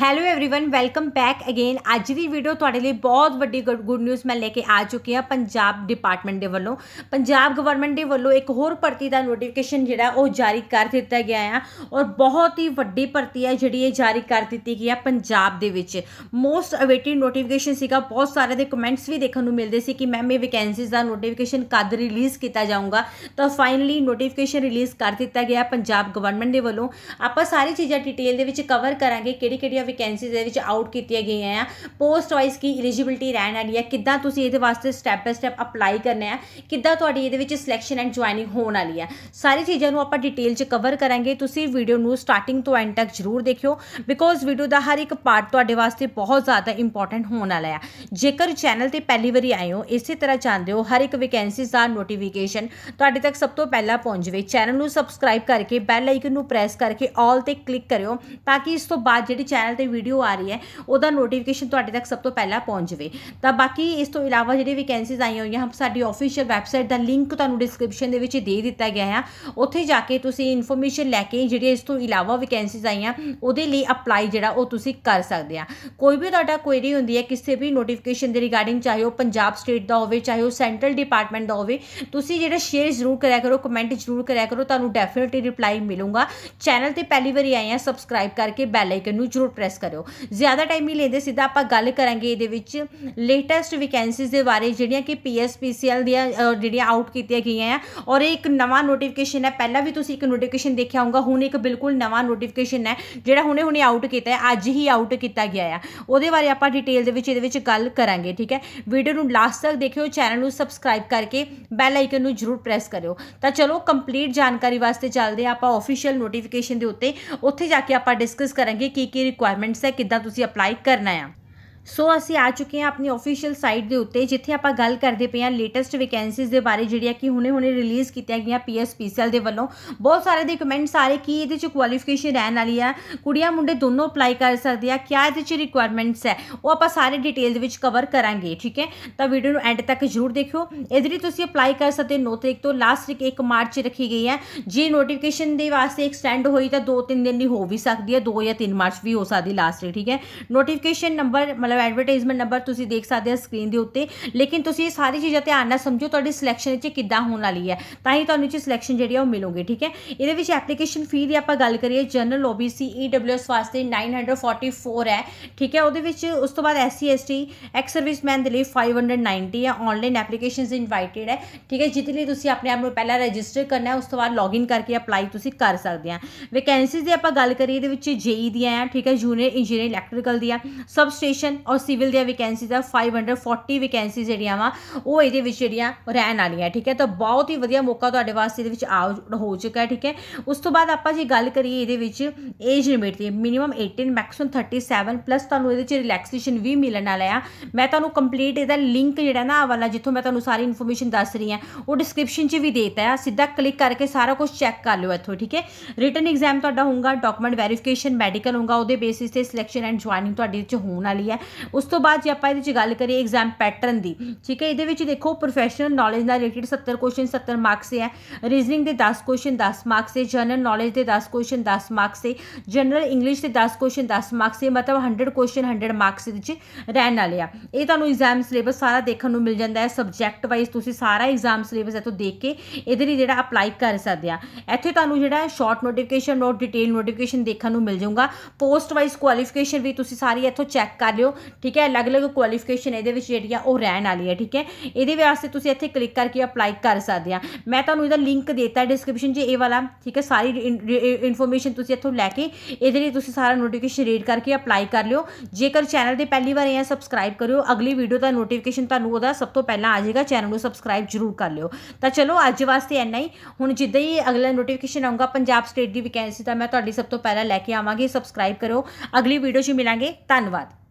hello everyone welcome back again ਅੱਜ ਦੀ video ਤੁਹਾਡੇ ਲਈ ਬਹੁਤ ਵੱਡੀ ਗੁੱਡ ਨਿਊਜ਼ ਮੈਂ ਲੈ ਕੇ ਆ ਚੁੱਕੀ ਹਾਂ ਪੰਜਾਬ ਡਿਪਾਰਟਮੈਂਟ ਦੇ ਵੱਲੋਂ ਪੰਜਾਬ ਗਵਰਨਮੈਂਟ ਦੇ ਵੱਲੋਂ ਇੱਕ ਹੋਰ ਭਰਤੀ ਦਾ ਨੋਟੀਫਿਕੇਸ਼ਨ ਜਿਹੜਾ ਉਹ ਜਾਰੀ ਕਰ ਦਿੱਤਾ ਗਿਆ ਆ ਔਰ ਬਹੁਤ ਹੀ ਵੱਡੀ ਭਰਤੀ ਹੈ ਜਿਹੜੀ ਇਹ ਜਾਰੀ ਕਰ ਦਿੱਤੀ ਗਈ ਹੈ ਪੰਜਾਬ ਦੇ ਵਿੱਚ ਮੋਸਟ ਅਵੇਟਿੰਗ ਨੋਟੀਫਿਕੇਸ਼ਨ ਸੀਗਾ ਬਹੁਤ ਸਾਰੇ ਦੇ ਕਮੈਂਟਸ ਵੀ ਦੇਖਣ ਨੂੰ ਮਿਲਦੇ ਸੀ ਕਿ ਮੈਮ ਇਹ ਵੈਕੈਂਸੀਜ਼ ਦਾ ਨੋਟੀਫਿਕੇਸ਼ਨ ਕਦ ਰਿਲੀਜ਼ ਕੀਤਾ ਜਾਊਗਾ ਤਾਂ ਫਾਈਨਲੀ ਨੋਟੀਫਿਕੇਸ਼ਨ ਰਿਲੀਜ਼ ਕਰ ਦਿੱਤਾ ਗਿਆ ਪੰਜਾਬ ਗਵਰਨਮੈਂਟ ਦੇ ਵੱਲੋਂ ਆਪਾਂ ਸਾਰੀ ਚੀਜ਼ਾਂ ਡਿਟੇਲ ਦੇ ਵਿੱਚ ਕਵਰ ਕਰਾਂਗੇ ਕਿਹੜੀ ਕਿਹੜੀ ਜਿਹੜੀਆਂ ਵੈਕੈਂਸੀਜ਼ ਦੇ ਵਿੱਚ ਆਊਟ ਕੀਤੀਆਂ ਗਈਆਂ ਆ ਪੋਸਟ ਵਾਈਜ਼ ਕੀ ਐਲੀਜੀਬਿਲਟੀ ਰਹਿਣ ਵਾਲੀ ਆ ਕਿੱਦਾਂ ਤੁਸੀਂ ਇਹਦੇ ਵਾਸਤੇ ਸਟੈਪ ਬਾਈ ਸਟੈਪ ਅਪਲਾਈ ਕਰਨਾ ਹੈ ਕਿੱਦਾਂ ਤੁਹਾਡੀ ਇਹਦੇ ਵਿੱਚ ਸਿਲੈਕਸ਼ਨ ਐਂਡ ਜੁਆਇਨਿੰਗ ਹੋਣ ਵਾਲੀ ਹੈ ਸਾਰੀ ਚੀਜ਼ਾਂ ਨੂੰ ਆਪਾਂ ਡਿਟੇਲ 'ਚ ਕਵਰ ਕਰਾਂਗੇ ਤੁਸੀਂ ਵੀਡੀਓ ਨੂੰ ਸਟਾਰਟਿੰਗ ਤੋਂ ਐਂਡ ਤੱਕ ਜ਼ਰੂਰ ਦੇਖਿਓ ਬਿਕੋਜ਼ ਵੀਡੀਓ ਦਾ ਹਰ ਇੱਕ ਪਾਰਟ ਤੁਹਾਡੇ ਵਾਸਤੇ ਬਹੁਤ ਜ਼ਿਆਦਾ ਇੰਪੋਰਟੈਂਟ ਹੋਣ ਵਾਲਾ ਹੈ ਜੇਕਰ ਚੈਨਲ ਤੇ ਪਹਿਲੀ ਵਾਰੀ ਆਏ ਹੋ ਇਸੇ ਤਰ੍ਹਾਂ ਚਾਹੁੰਦੇ ਹੋ ਹਰ ਇੱਕ ਵੈਕੈਂਸੀਜ਼ ਦਾ ਨੋਟੀਫਿਕੇਸ਼ਨ ਤੁਹਾਡੇ ਤੱਕ ਸਭ ਤੋਂ ਪਹਿਲਾਂ ਪਹੁੰਚ ਚੈਨਲ ਨੂੰ ਸਬਸਕ੍ਰਾਈਬ ਕਰਕੇ ਬੈਲ ਆਈਕਨ ਨੂੰ ਪ੍ਰੈਸ ਕਰਕੇ ਆਲ ਤੇ ਕਲਿੱਕ ਕਰਿਓ ਤਾਂ ਕਿ ਇਸ ਤੋਂ ਬਾਅਦ ਜਿਹੜੀ ਚੈਨਲ ਚੈਨਲ ਤੇ ਵੀਡੀਓ ਆ ਰਹੀ ਹੈ ਉਹਦਾ ਨੋਟੀਫਿਕੇਸ਼ਨ ਤੁਹਾਡੇ ਤੱਕ ਸਭ ਤੋਂ ਪਹਿਲਾਂ ਪਹੁੰਚ ਜਾਵੇ ਤਾਂ ਬਾਕੀ ਇਸ ਤੋਂ ਇਲਾਵਾ ਜਿਹੜੀ ਵੈਕੈਂਸੀਜ਼ ਆਈਆਂ ਹੋਈਆਂ ਸਾਡੀ ਆਫੀਸ਼ੀਅਲ ਵੈਬਸਾਈਟ ਦਾ ਲਿੰਕ ਤੁਹਾਨੂੰ ਡਿਸਕ੍ਰਿਪਸ਼ਨ ਦੇ ਵਿੱਚ ਦੇ ਦਿੱਤਾ ਗਿਆ ਹੈ ਉੱਥੇ ਜਾ ਕੇ ਤੁਸੀਂ ਇਨਫੋਰਮੇਸ਼ਨ ਲੈ ਕੇ ਜਿਹੜੀ ਇਸ ਤੋਂ ਇਲਾਵਾ ਵੈਕੈਂਸੀਜ਼ ਆਈਆਂ ਉਹਦੇ ਲਈ ਅਪਲਾਈ ਜਿਹੜਾ ਉਹ ਤੁਸੀਂ ਕਰ ਸਕਦੇ ਆ ਕੋਈ ਵੀ ਤੁਹਾਡਾ ਕੁਐਰੀ ਹੁੰਦੀ ਹੈ ਕਿਸੇ ਵੀ ਨੋਟੀਫਿਕੇਸ਼ਨ ਦੇ ਰਿਗਾਰਡਿੰਗ ਚਾਹੇ ਉਹ ਪੰਜਾਬ ਸਟੇਟ ਦਾ ਹੋਵੇ ਚਾਹੇ ਉਹ ਸੈਂਟਰਲ ਡਿਪਾਰਟਮੈਂਟ ਦਾ ਹੋਵੇ ਤੁਸੀਂ ਜਿਹੜਾ ਸ਼ੇਅਰ ਜ਼ਰੂਰ ਕਰਿਆ ਕਰੋ ਕਮੈਂਟ ਜ਼ਰੂਰ ਕਰਿਆ ਕਰੋ ਤੁਹਾਨੂੰ ਡੈਫੀਨਿਟਲੀ ਰਿਪਲਾਈ ਮਿਲੂਗਾ ਚੈਨਲ ਤੇ ਪਹਿਲੀ ਵਾਰੀ ਆਏ ਆ ਸਬਸਕ੍ਰਾਈਬ ਕਰਕੇ ਬੈਲ ਆਈਕਨ ਨੂੰ ਜ਼ਰੂਰ ਪ੍ਰੈਸ ਕਰਿਓ ਜ਼ਿਆਦਾ ਟਾਈਮ ਨਹੀਂ ਲੈਂਦੇ ਸਿੱਧਾ ਆਪਾਂ ਗੱਲ ਕਰਾਂਗੇ ਇਹਦੇ ਵਿੱਚ ਲੇਟੈਸਟ ਵੈਕੈਂਸੀਜ਼ ਦੇ ਬਾਰੇ ਜਿਹੜੀਆਂ ਕਿ ਪੀਐਸਪੀਸੀਐਲ ਦੀਆਂ ਜਿਹੜੀਆਂ ਆਊਟ ਕੀਤੀਆਂ ਗਈਆਂ ਆ ਔਰ ਇੱਕ ਨਵਾਂ ਨੋਟੀਫਿਕੇਸ਼ਨ ਹੈ ਪਹਿਲਾਂ ਵੀ ਤੁਸੀਂ ਇੱਕ ਨੋਟੀਫਿਕੇਸ਼ਨ ਦੇਖਿਆ ਹੋਊਗਾ ਹੁਣ ਇੱਕ ਬਿਲਕੁਲ ਨਵਾਂ ਨੋਟੀਫਿਕੇਸ਼ਨ ਹੈ ਜਿਹੜਾ ਹੁਣੇ ਹੁਣੇ ਆਊਟ ਕੀਤਾ ਹੈ ਅੱਜ ਹੀ ਆਊਟ ਕੀਤਾ ਗਿਆ ਆ ਉਹਦੇ ਬਾਰੇ ਆਪਾਂ ਡਿਟੇਲ ਦੇ ਵਿੱਚ ਇਹਦੇ ਵਿੱਚ ਗੱਲ ਕਰਾਂਗੇ ਠੀਕ ਹੈ ਵੀਡੀਓ ਨੂੰ ਲਾਸਟ ਤੱਕ ਦੇਖਿਓ ਚੈਨਲ ਨੂੰ ਸਬਸਕ੍ਰਾਈਬ ਕਰਕੇ ਬੈਲ ਆਈਕਨ ਨੂੰ ਜ਼ਰੂਰ ਪ੍ਰੈਸ ਕਰਿਓ ਤਾਂ ਚਲੋ ਕੰਪਲੀਟ ਜਾਣਕਾਰੀ ਵਾਸਤੇ ਚੱਲਦੇ ਆਪਾਂ ਆਫੀਸ਼ੀਅਲ ਨੋਟੀਫਿਕੇਸ਼ਨ ਦੇ ਉੱਤੇ ਉੱਥੇ ਜਾ ਕੇ ਆਪਾਂ ਡਿਸਕਸ ਕਰਾਂਗੇ ਕੀ ਕੀ ਰਿਕੁਆਇਰ ਰਿਕੁਆਇਰਮੈਂਟਸ ਹੈ ਕਿੱਦਾਂ ਤੁਸੀਂ ਅਪਲਾਈ ਕਰਨਾ ਆ ਸੋ ਅਸੀਂ ਆ ਚੁੱਕੇ ਹਾਂ ਆਪਣੀ ਅਫੀਸ਼ੀਅਲ ਸਾਈਟ ਦੇ ਉੱਤੇ ਜਿੱਥੇ ਆਪਾਂ ਗੱਲ ਕਰਦੇ ਪਏ ਹਾਂ ਲੇਟੈਸਟ ਵੈਕੈਂਸੀਜ਼ ਦੇ ਬਾਰੇ ਜਿਹੜੀਆਂ ਕਿ ਹੁਣੇ-ਹੁਣੇ ਰਿਲੀਜ਼ ਕੀਤੀਆਂ ਗਈਆਂ ਪੀਐਸਪੀਸੀਐਲ ਦੇ ਵੱਲੋਂ ਬਹੁਤ ਸਾਰੇ ਦੇ ਕਮੈਂਟਸ ਆ ਰਹੇ ਕਿ ਇਹਦੇ ਚ ਕੁਆਲੀਫਿਕੇਸ਼ਨ ਰਹਿਣ ਵਾਲੀ ਆ ਕੁੜੀਆਂ ਮੁੰਡੇ ਦੋਨੋਂ ਅਪਲਾਈ ਕਰ ਸਕਦੇ ਆ ਕਿਆ ਇਹਦੇ ਚ ਰਿਕੁਆਇਰਮੈਂਟਸ ਹੈ ਉਹ ਆਪਾਂ ਸਾਰੇ ਡਿਟੇਲ ਦੇ ਵਿੱਚ ਕਵਰ ਕਰਾਂਗੇ ਠੀਕ ਹੈ ਤਾਂ ਵੀਡੀਓ ਨੂੰ ਐਂਡ ਤੱਕ ਜ਼ਰੂਰ ਦੇਖਿਓ ਇਹਦੇ ਲਈ ਤੁਸੀਂ ਅਪਲਾਈ ਕਰ ਸਕਦੇ 9 ਤਰੀਕ ਤੋਂ ਲਾਸਟ ਤਰੀਕ 1 ਮਾਰਚ ਰੱਖੀ ਗਈ ਹੈ ਜੇ ਨੋਟੀਫਿਕੇਸ਼ਨ ਦੇ ਵਾਸਤੇ ਐਕਸਟੈਂਡ ਹੋਈ ਤਾਂ 2-3 ਦਿਨ ਲਈ ਹੋ ਵੀ ਸਕਦੀ ਹੈ 2 ਜਾਂ 3 ਮਾਰਚ ਵੀ ਹੋ ਸਕਦੀ ਲਾਸਟ ਤਰੀਕ ਠੀਕ ਹੈ ਨੋਟੀਫਿਕੇਸ਼ਨ ਨੰਬਰ ਮਤਲਬ ਐਡਵਰਟਾਈਜ਼ਮੈਂਟ ਨੰਬਰ ਤੁਸੀਂ ਦੇਖ ਸਕਦੇ ਹੋ ਸਕਰੀਨ ਦੇ ਉੱਤੇ ਲੇਕਿਨ ਤੁਸੀਂ ਇਹ ਸਾਰੀ ਚੀਜ਼ਾਂ ਧਿਆਨ ਨਾਲ ਸਮਝੋ ਤੁਹਾਡੀ ਸਿਲੈਕਸ਼ਨ ਵਿੱਚ ਕਿੱਦਾਂ ਹੋਣ ਵਾਲੀ ਹੈ ਤਾਂ ਹੀ ਤੁਹਾਨੂੰ ਇਹ ਸਿਲੈਕਸ਼ਨ ਜਿਹੜੀ ਆ ਉਹ ਮਿਲੋਗੇ ਠੀਕ ਹੈ ਇਹਦੇ ਵਿੱਚ ਐਪਲੀਕੇਸ਼ਨ ਫੀ ਦੀ ਆਪਾਂ ਗੱਲ ਕਰੀਏ ਜਨਰਲ ਓਬੀਸੀ ਈਡਬਲਯੂਐਸ ਵਾਸਤੇ 944 ਹੈ ਠੀਕ ਹੈ ਉਹਦੇ ਵਿੱਚ ਉਸ ਤੋਂ ਬਾਅਦ ਐਸਸੀ ਐਸਟੀ ਐਕਸ ਸਰਵਿਸਮੈਨ ਦੇ ਲਈ 590 ਹੈ ਆਨਲਾਈਨ ਐਪਲੀਕੇਸ਼ਨਸ ਇਨਵਾਈਟਿਡ ਹੈ ਠੀਕ ਹੈ ਜਿਹਦੇ ਲਈ ਤੁਸੀਂ ਆਪਣੇ ਆਪ ਨੂੰ ਪਹਿਲਾਂ ਰਜਿਸਟਰ ਕਰਨਾ ਹੈ ਉਸ ਤੋਂ ਬਾਅਦ ਲੌਗਇਨ ਕਰਕੇ ਅਪਲਾਈ ਤੁਸੀਂ ਕਰ ਸਕਦੇ ਆ ਵੈਕੈਂਸੀਜ਼ ਦੀ ਆਪਾਂ ਗੱਲ ਕਰੀਏ ਇਹਦੇ ਵਿੱਚ ਜੇਈ e ਦੀਆਂ ਆ ਠੀਕ ਹੈ ਜੂਨੀਅਰ ਇੰਜੀਨੀਅਰ ਇਲੈਕਟ੍ਰੀਕਲ ਦੀਆਂ ਸਬਸਟੇਸ਼ਨ ਔਰ ਸਿਵਲ ਦੀਆਂ ਵੈਕੈਂਸੀਜ਼ ਆ 540 ਵੈਕੈਂਸੀਜ਼ ਜਿਹੜੀਆਂ ਵਾ ਉਹ ਇਹਦੇ ਵਿੱਚ ਜਿਹੜੀਆਂ ਰਹਿਣ ਵਾਲੀਆਂ ਠੀਕ ਹੈ ਤਾਂ ਬਹੁਤ ਹੀ ਵਧੀਆ ਮੌਕਾ ਤੁਹਾਡੇ ਵਾਸਤੇ ਇਹਦੇ ਵਿੱਚ ਆ ਹੋ ਚੁੱਕਾ ਹੈ ਠੀਕ ਹੈ ਉਸ ਤੋਂ ਬਾਅਦ ਆਪਾਂ ਜੇ ਗੱਲ ਕਰੀਏ ਇਹਦੇ ਵਿੱਚ ਏਜ ਲਿਮਿਟ ਦੀ ਮਿਨੀਮਮ 18 ਮੈਕਸਿਮਮ 37 ਪਲੱਸ ਤੁਹਾਨੂੰ ਇਹਦੇ ਵਿੱਚ ਰਿਲੈਕਸੇਸ਼ਨ ਵੀ ਮਿਲਣ ਵਾਲਾ ਆ ਮੈਂ ਤੁਹਾਨੂੰ ਕੰਪਲੀਟ ਇਹਦਾ ਲਿੰਕ ਜਿਹੜਾ ਨਾ ਆ ਵਾਲਾ ਜਿੱਥੋਂ ਮੈਂ ਤੁਹਾਨੂੰ ਸਾਰੀ ਇਨਫੋਰਮੇਸ਼ਨ ਦੱਸ ਰਹੀ ਹਾਂ ਉਹ ਡਿਸਕ੍ਰਿਪਸ਼ਨ 'ਚ ਵੀ ਦੇਤਾ ਆ ਸਿੱਧਾ ਕਲਿੱਕ ਕਰਕੇ ਸਾਰਾ ਕੁਝ ਚੈੱਕ ਕਰ ਲਿਓ ਇੱਥੋਂ ਠੀਕ ਹੈ ਰਿਟਨ ਐਗਜ਼ਾਮ ਤੁਹਾਡਾ ਹੋਊਗਾ ਡਾਕੂਮੈਂਟ ਵੈਰੀਫਿਕੇਸ਼ਨ ਮੈਡੀਕਲ ਹੋਊਗਾ ਉਹਦੇ ਬੇਸਿਸ ਤੇ ਸਿਲੈਕਸ਼ਨ ਐਂਡ ਜੁਆਇਨਿੰਗ ਤੁਹਾਡੇ ਵਿੱਚ ਹੋਣ ਵਾਲੀ ਹੈ ਉਸ ਤੋਂ ਬਾਅਦ ਜੇ ਆਪਾਂ ਇਹਦੇ ਵਿੱਚ ਗੱਲ ਕਰੀਏ ਐਗਜ਼ਾਮ ਪੈਟਰਨ ਦੀ ਠੀਕ ਹੈ ਇਹਦੇ ਵਿੱਚ ਦੇਖੋ ਪ੍ਰੋਫੈਸ਼ਨਲ ਨੌਲੇਜ ਨਾਲ ਰਿਲੇਟਡ 70 ਕੁਐਸਚਨ 70 ਮਾਰਕਸ ਦੇ ਹੈ ਰੀਜ਼ਨਿੰਗ ਦੇ 10 ਕੁਐਸਚਨ 10 ਮਾਰਕਸ ਦੇ ਜਨਰਲ ਨੌਲੇਜ ਦੇ 10 ਕੁਐਸਚਨ 10 ਮਾਰਕਸ ਦੇ ਜਨਰਲ ਇੰਗਲਿਸ਼ ਦੇ 10 ਕੁਐਸਚਨ 10 ਮਾਰਕਸ ਦੇ ਮਤਲਬ 100 ਕੁਐਸਚਨ 100 ਮਾਰਕਸ ਦੇ ਵਿੱਚ ਰਹਿਣ ਵਾਲੇ ਆ ਇਹ ਤੁਹਾਨੂੰ ਐਗਜ਼ਾਮ ਸਿਲੇਬਸ ਸਾਰਾ ਦੇਖਣ ਨੂੰ ਮਿਲ ਜਾਂਦਾ ਹੈ ਸਬਜੈਕਟ ਵਾਈਜ਼ ਤੁਸੀਂ ਸਾਰਾ ਐਗਜ਼ਾਮ ਸਿਲੇਬਸ ਇਥੋਂ ਦੇਖ ਕੇ ਇਹਦੇ ਲਈ ਜਿਹੜਾ ਅਪਲਾਈ ਕਰ ਸਕਦੇ ਆ ਇੱਥੇ ਤੁਹਾਨੂੰ ਜਿਹੜਾ ਸ਼ਾਰਟ ਨੋਟੀਫਿਕੇਸ਼ਨ ਔਰ ਡਿਟੇਲ ਨੋਟੀਫਿਕੇਸ਼ਨ ਦੇਖਣ ਨੂੰ ਮਿਲ ਜਾਊਗਾ ਪੋਸਟ ਵਾਈਜ਼ ਕੁਆਲੀਫਿਕੇਸ਼ਨ ਵੀ ਤੁਸੀਂ ਸਾਰੀ ਇੱਥੋਂ ਚੈੱਕ ਕਰ ਲਿਓ ਠੀਕ ਹੈ ਅਲੱਗ-ਅਲੱਗ ਕੁਆਲੀਫਿਕੇਸ਼ਨ ਇਹਦੇ ਵਿੱਚ ਜਿਹੜੀ ਆ ਉਹ ਰਹਿਣ ਵਾਲੀ ਹੈ ਠੀਕ ਹੈ ਇਹਦੇ ਵਾਸਤੇ ਤੁਸੀਂ ਇੱਥੇ ਕਲਿੱਕ ਕਰਕੇ ਅਪਲਾਈ ਕਰ ਸਕਦੇ ਆ ਮੈਂ ਤੁਹਾਨੂੰ ਇਹਦਾ ਲਿੰਕ ਦਿੱਤਾ ਡਿਸਕ੍ਰਿਪਸ਼ਨ 'ਚ ਇਹ ਵਾਲਾ ਠੀਕ ਹੈ ਸਾਰੀ ਇਨਫੋਰਮੇਸ਼ਨ ਤੁਸੀਂ ਇੱਥੋਂ ਲੈ ਕੇ ਇਹਦੇ ਲਈ ਤੁਸੀਂ ਸਾਰਾ ਨੋਟੀਫਿਕੇਸ਼ਨ ਰੀਡ ਕਰਕੇ ਅਪਲਾਈ ਕਰ ਲਿਓ ਜੇਕਰ ਚੈਨਲ ਤੇ ਪਹਿਲੀ ਵਾਰ ਆਇਆ ਸਬਸਕ੍ਰਾਈਬ ਕਰਿਓ ਅਗਲੀ ਵੀਡੀਓ ਦਾ ਨੋਟੀਫਿਕੇਸ਼ਨ ਤੁਹਾਨੂੰ ਉਹਦਾ ਸਭ ਤੋਂ ਪਹਿਲਾਂ ਆ ਜਾਏਗਾ ਚੈਨਲ ਨੂੰ ਸਬਸਕ੍ਰਾਈਬ ਜ਼ਰੂਰ ਕਰ ਲਿਓ ਤਾਂ ਚਲੋ ਅੱਜ ਵਾਸਤੇ ਇੰਨਾ ਹੀ ਹੁਣ ਜਿੱਦਾਂ ਹੀ ਅਗਲਾ ਨੋਟੀਫਿਕੇਸ਼ਨ ਆਊਗਾ ਪੰਜਾਬ ਸਟੇਟ ਦੀ ਵੈਕੈਂਸੀ ਦਾ ਮੈਂ ਤੁਹਾਡੀ ਸਭ ਤੋਂ ਪਹਿਲਾਂ ਲੈ ਕੇ ਆਵਾਂਗੀ ਸਬਸਕ੍ਰਾਈਬ ਕਰੋ ਅਗਲੀ ਵੀਡੀਓ 'ਚ ਮਿਲਾਂਗੇ ਧੰਨਵਾਦ